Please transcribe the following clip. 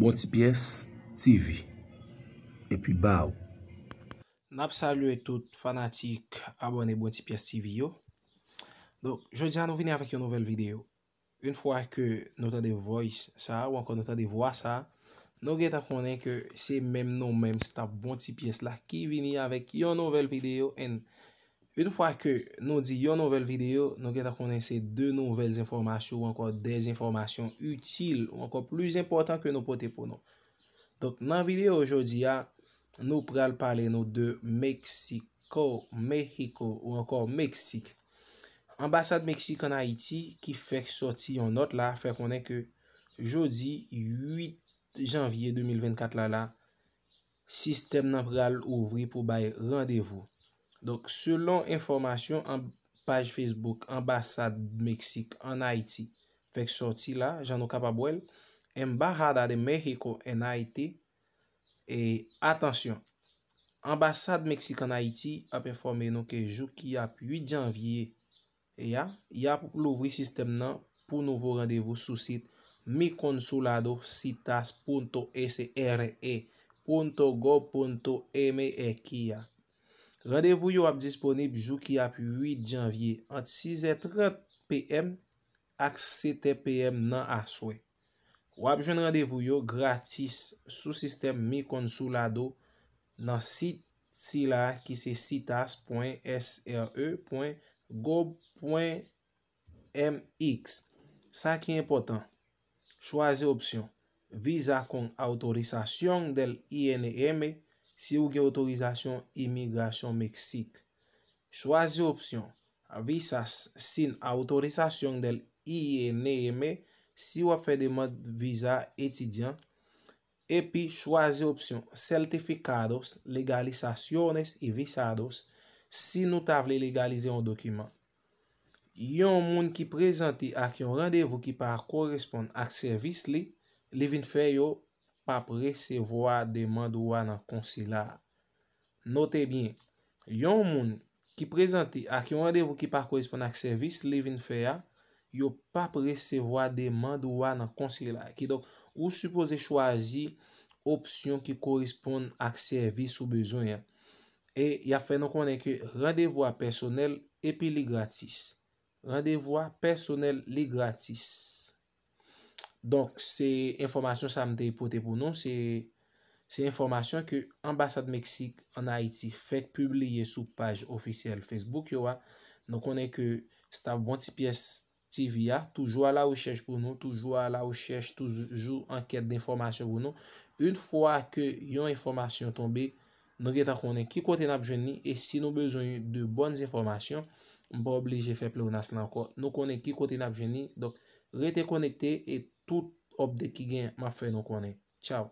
Bonti P.S. TV E pi ba ou Nap salu e tout fanatik abone Bonti P.S. TV yo Donk, jodi an nou vini avek yo nouvel video Un fwa ke nou ta de voy sa ou an kon nou ta de voy sa Nou gen ta konen ke se mem nou mem sta Bonti P.S. la ki vini avek yo nouvel video en... Ah, un fwa ke nou di yo nouvel video, nou gen a konen se de nouvel informasyon ou anko de informasyon util ou anko plus important ke nou pote pou nou. Donk nan video ojodi a, nou pral pale nou de Meksiko, Mekiko ou anko Meksik. Ambasade Meksiko nan Haiti ki fek soti yon not la, fek konen ke jodi 8 janvye 2024 la la, sistem nan pral ouvri pou baye randevou. Donk, selon informasyon an page Facebook Ambassade Meksik an Haiti Fek, sorti la, jan nou kapabwel Mbahada de Mekiko en Haiti E, atansyon Ambassade Meksik an Haiti ap informe nouke Jou ki ap 8 janvye E ya, yap louvwi sistem nan Pou nouvo randevou sou sit mikonsulado.sitas.sre.go.me E, e ki ya Rendevou yo ap disponib jou ki ap 8 janvye ant 6 et 30 pm ak 7 pm nan aswe. Ou ap jen randevou yo gratis sou sistem mi konsulado nan sit sila ki se sitas.sre.gob.mx. Sa ki important, chwaze opsyon visa kon autorisasyon del INME. Si ou gen otorizasyon imigrasyon Meksik. Chwazi opsyon. Visas sin otorizasyon del IE ne eme. Si ou a fe deman visa etidyan. Epi chwazi opsyon. Seltifikados, legalizasyones y e visados. Si nou tavle legalize yon dokiman. Yon moun ki prezanti ak yon randevu ki pa koresponde ak servis li. Li vin fe yo. Yon moun ki prezante ak yon radevo ki pa koresponde ak servis, li vin fe ya, yon pa presevo a deman dwa nan konsila. Ki do ou supose chwazi opsyon ki koresponde ak servis ou bezoyan. E ya fe nou konen ke radevo a personel epi li gratis. Radevo a personel li gratis. Donk se informasyon sa mte ipote pou nou, se informasyon ke ambasade Meksik an Haiti fek publie sou page ofisyel Facebook yo a, nou konen ke stav bon ti piyes ti vi a, toujou ala ou chesh pou nou, toujou ala ou chesh, toujou anket d'informasyon pou nou. Un fwa ke yon informasyon tombe, nou getan konen ki kote nap jeni, e si nou bezonyou de bonn informasyon, mba oblije fe ple ou nas lan akor, nou konen ki kote nap jeni, donk rete konekte et tout obdek ki gen ma fey non konen. Chow.